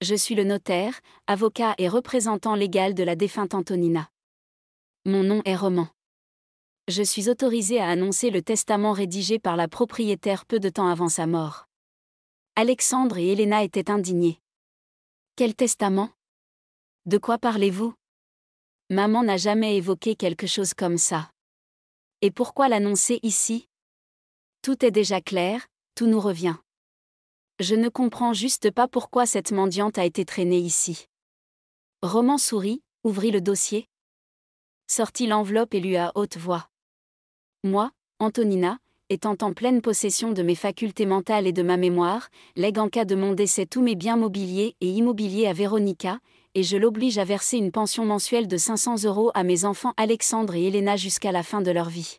Je suis le notaire, avocat et représentant légal de la défunte Antonina. Mon nom est Roman je suis autorisé à annoncer le testament rédigé par la propriétaire peu de temps avant sa mort. Alexandre et Helena étaient indignés. Quel testament De quoi parlez-vous Maman n'a jamais évoqué quelque chose comme ça. Et pourquoi l'annoncer ici Tout est déjà clair, tout nous revient. Je ne comprends juste pas pourquoi cette mendiante a été traînée ici. Roman sourit, ouvrit le dossier, sortit l'enveloppe et lut à haute voix. Moi, Antonina, étant en pleine possession de mes facultés mentales et de ma mémoire, lègue en cas de mon décès tous mes biens mobiliers et immobiliers à Véronica, et je l'oblige à verser une pension mensuelle de 500 euros à mes enfants Alexandre et Elena jusqu'à la fin de leur vie.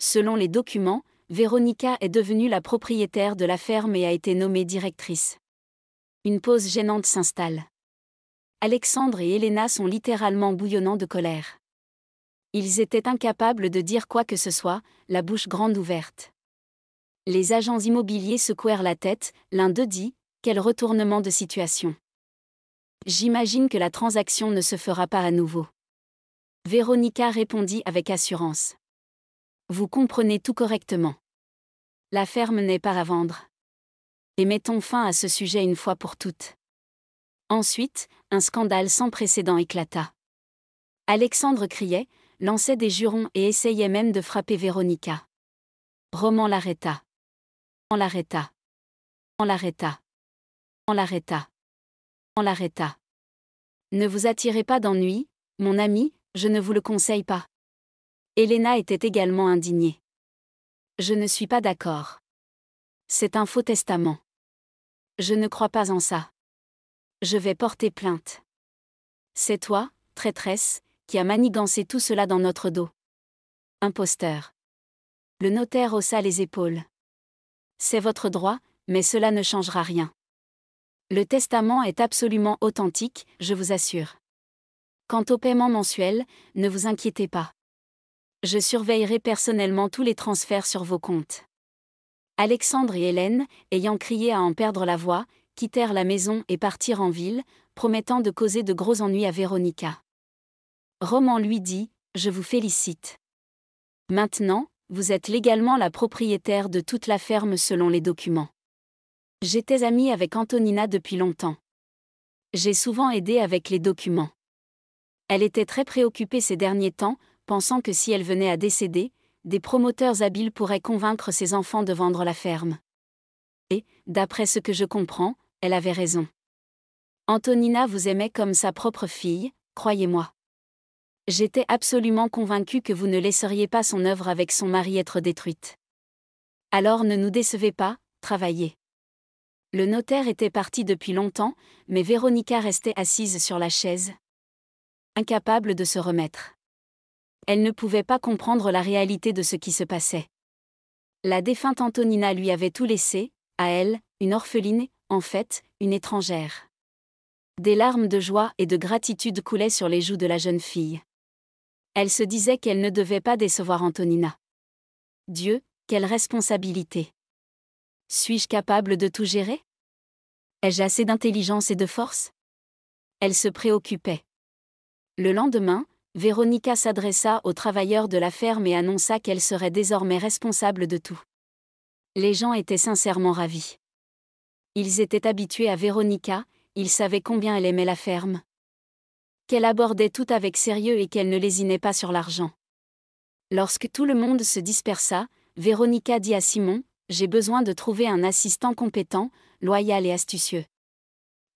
Selon les documents, Véronica est devenue la propriétaire de la ferme et a été nommée directrice. Une pause gênante s'installe. Alexandre et Elena sont littéralement bouillonnants de colère. Ils étaient incapables de dire quoi que ce soit, la bouche grande ouverte. Les agents immobiliers secouèrent la tête, l'un d'eux dit Quel retournement de situation J'imagine que la transaction ne se fera pas à nouveau. Véronica répondit avec assurance. Vous comprenez tout correctement. La ferme n'est pas à vendre. Et mettons fin à ce sujet une fois pour toutes. Ensuite, un scandale sans précédent éclata. Alexandre criait lançait des jurons et essayait même de frapper Véronica. Roman l'arrêta. On l'arrêta. On l'arrêta. On l'arrêta. On l'arrêta. Ne vous attirez pas d'ennui, mon ami, je ne vous le conseille pas. Elena était également indignée. Je ne suis pas d'accord. C'est un faux testament. Je ne crois pas en ça. Je vais porter plainte. C'est toi, traîtresse, qui a manigancé tout cela dans notre dos. Imposteur. Le notaire haussa les épaules. C'est votre droit, mais cela ne changera rien. Le testament est absolument authentique, je vous assure. Quant au paiement mensuel, ne vous inquiétez pas. Je surveillerai personnellement tous les transferts sur vos comptes. Alexandre et Hélène, ayant crié à en perdre la voix, quittèrent la maison et partirent en ville, promettant de causer de gros ennuis à Véronica. Roman lui dit, Je vous félicite. Maintenant, vous êtes légalement la propriétaire de toute la ferme selon les documents. J'étais amie avec Antonina depuis longtemps. J'ai souvent aidé avec les documents. Elle était très préoccupée ces derniers temps, pensant que si elle venait à décéder, des promoteurs habiles pourraient convaincre ses enfants de vendre la ferme. Et, d'après ce que je comprends, elle avait raison. Antonina vous aimait comme sa propre fille, croyez-moi. J'étais absolument convaincue que vous ne laisseriez pas son œuvre avec son mari être détruite. Alors ne nous décevez pas, travaillez. Le notaire était parti depuis longtemps, mais Véronica restait assise sur la chaise, incapable de se remettre. Elle ne pouvait pas comprendre la réalité de ce qui se passait. La défunte Antonina lui avait tout laissé, à elle, une orpheline, en fait, une étrangère. Des larmes de joie et de gratitude coulaient sur les joues de la jeune fille. Elle se disait qu'elle ne devait pas décevoir Antonina. Dieu, quelle responsabilité. Suis-je capable de tout gérer Ai-je assez d'intelligence et de force Elle se préoccupait. Le lendemain, Véronica s'adressa aux travailleurs de la ferme et annonça qu'elle serait désormais responsable de tout. Les gens étaient sincèrement ravis. Ils étaient habitués à Véronica, ils savaient combien elle aimait la ferme qu'elle abordait tout avec sérieux et qu'elle ne lésinait pas sur l'argent. Lorsque tout le monde se dispersa, Véronica dit à Simon, J'ai besoin de trouver un assistant compétent, loyal et astucieux.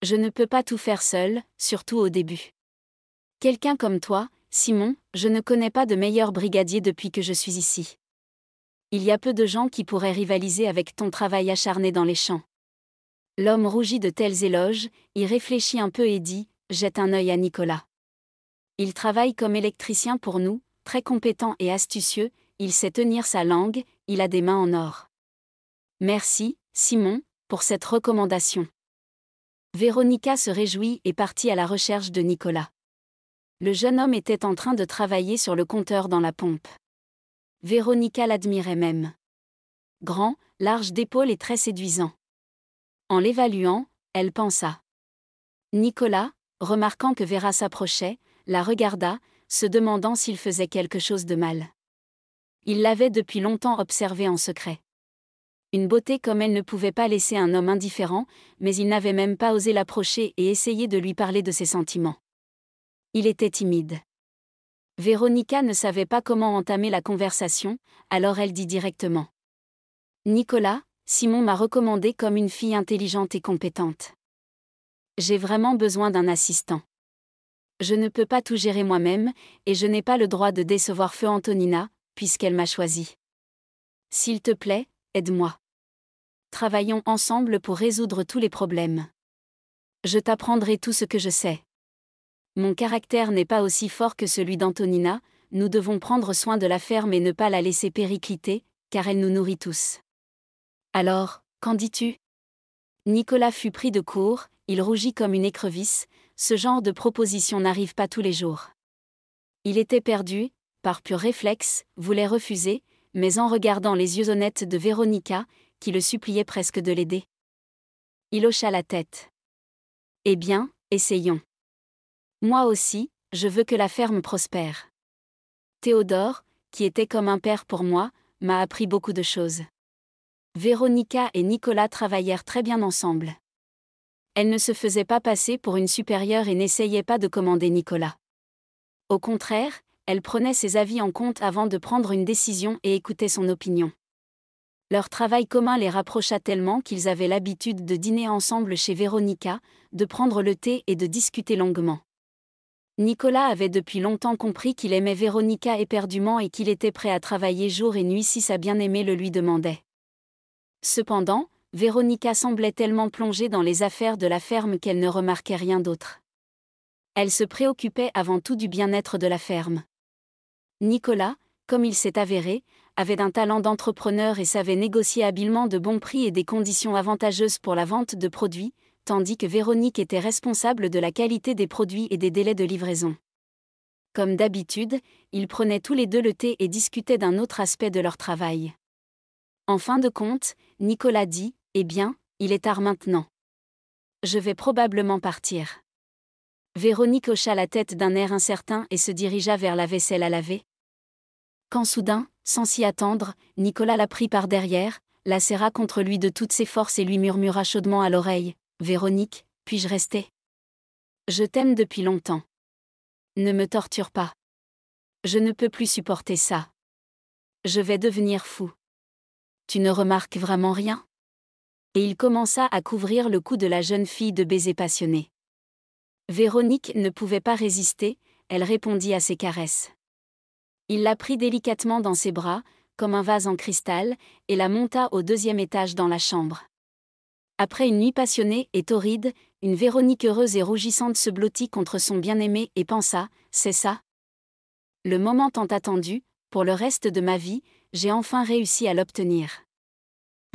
Je ne peux pas tout faire seul, surtout au début. Quelqu'un comme toi, Simon, je ne connais pas de meilleur brigadier depuis que je suis ici. Il y a peu de gens qui pourraient rivaliser avec ton travail acharné dans les champs. L'homme rougit de tels éloges, y réfléchit un peu et dit jette un œil à Nicolas. Il travaille comme électricien pour nous, très compétent et astucieux, il sait tenir sa langue, il a des mains en or. Merci, Simon, pour cette recommandation. Véronica se réjouit et partit à la recherche de Nicolas. Le jeune homme était en train de travailler sur le compteur dans la pompe. Véronica l'admirait même. Grand, large d'épaule et très séduisant. En l'évaluant, elle pensa. Nicolas, remarquant que Vera s'approchait, la regarda, se demandant s'il faisait quelque chose de mal. Il l'avait depuis longtemps observée en secret. Une beauté comme elle ne pouvait pas laisser un homme indifférent, mais il n'avait même pas osé l'approcher et essayer de lui parler de ses sentiments. Il était timide. Véronica ne savait pas comment entamer la conversation, alors elle dit directement. Nicolas, Simon m'a recommandé comme une fille intelligente et compétente. J'ai vraiment besoin d'un assistant. Je ne peux pas tout gérer moi-même, et je n'ai pas le droit de décevoir Feu Antonina, puisqu'elle m'a choisi. S'il te plaît, aide-moi. Travaillons ensemble pour résoudre tous les problèmes. Je t'apprendrai tout ce que je sais. Mon caractère n'est pas aussi fort que celui d'Antonina, nous devons prendre soin de la ferme et ne pas la laisser péricliter, car elle nous nourrit tous. Alors, qu'en dis-tu Nicolas fut pris de court, il rougit comme une écrevisse, ce genre de proposition n'arrive pas tous les jours. Il était perdu, par pur réflexe, voulait refuser, mais en regardant les yeux honnêtes de Véronica, qui le suppliait presque de l'aider. Il hocha la tête. Eh bien, essayons. Moi aussi, je veux que la ferme prospère. Théodore, qui était comme un père pour moi, m'a appris beaucoup de choses. Véronica et Nicolas travaillèrent très bien ensemble elle ne se faisait pas passer pour une supérieure et n'essayait pas de commander Nicolas. Au contraire, elle prenait ses avis en compte avant de prendre une décision et écoutait son opinion. Leur travail commun les rapprocha tellement qu'ils avaient l'habitude de dîner ensemble chez Véronica, de prendre le thé et de discuter longuement. Nicolas avait depuis longtemps compris qu'il aimait Véronica éperdument et qu'il était prêt à travailler jour et nuit si sa bien-aimée le lui demandait. Cependant, Véronica semblait tellement plongée dans les affaires de la ferme qu'elle ne remarquait rien d'autre. Elle se préoccupait avant tout du bien-être de la ferme. Nicolas, comme il s'est avéré, avait un talent d'entrepreneur et savait négocier habilement de bons prix et des conditions avantageuses pour la vente de produits, tandis que Véronique était responsable de la qualité des produits et des délais de livraison. Comme d'habitude, ils prenaient tous les deux le thé et discutaient d'un autre aspect de leur travail. En fin de compte, Nicolas dit eh bien, il est tard maintenant. Je vais probablement partir. Véronique hocha la tête d'un air incertain et se dirigea vers la vaisselle à laver. Quand soudain, sans s'y attendre, Nicolas la prit par derrière, la serra contre lui de toutes ses forces et lui murmura chaudement à l'oreille Véronique, puis-je rester Je t'aime depuis longtemps. Ne me torture pas. Je ne peux plus supporter ça. Je vais devenir fou. Tu ne remarques vraiment rien et il commença à couvrir le cou de la jeune fille de baisers passionnés. Véronique ne pouvait pas résister, elle répondit à ses caresses. Il la prit délicatement dans ses bras, comme un vase en cristal, et la monta au deuxième étage dans la chambre. Après une nuit passionnée et torride, une Véronique heureuse et rougissante se blottit contre son bien-aimé et pensa, c'est ça Le moment tant attendu, pour le reste de ma vie, j'ai enfin réussi à l'obtenir.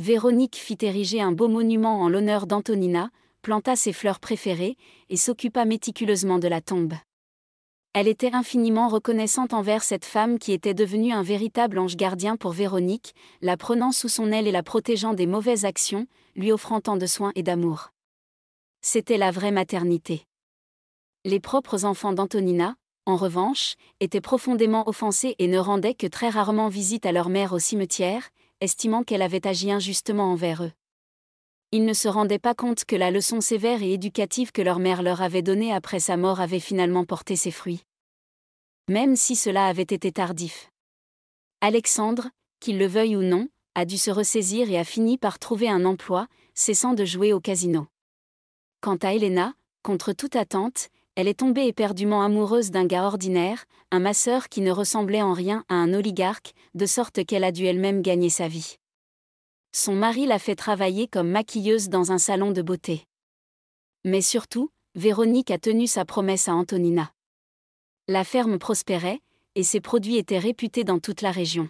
Véronique fit ériger un beau monument en l'honneur d'Antonina, planta ses fleurs préférées, et s'occupa méticuleusement de la tombe. Elle était infiniment reconnaissante envers cette femme qui était devenue un véritable ange gardien pour Véronique, la prenant sous son aile et la protégeant des mauvaises actions, lui offrant tant de soins et d'amour. C'était la vraie maternité. Les propres enfants d'Antonina, en revanche, étaient profondément offensés et ne rendaient que très rarement visite à leur mère au cimetière, estimant qu'elle avait agi injustement envers eux. Ils ne se rendaient pas compte que la leçon sévère et éducative que leur mère leur avait donnée après sa mort avait finalement porté ses fruits. Même si cela avait été tardif. Alexandre, qu'il le veuille ou non, a dû se ressaisir et a fini par trouver un emploi, cessant de jouer au casino. Quant à Elena, contre toute attente, elle est tombée éperdument amoureuse d'un gars ordinaire, un masseur qui ne ressemblait en rien à un oligarque, de sorte qu'elle a dû elle-même gagner sa vie. Son mari l'a fait travailler comme maquilleuse dans un salon de beauté. Mais surtout, Véronique a tenu sa promesse à Antonina. La ferme prospérait, et ses produits étaient réputés dans toute la région.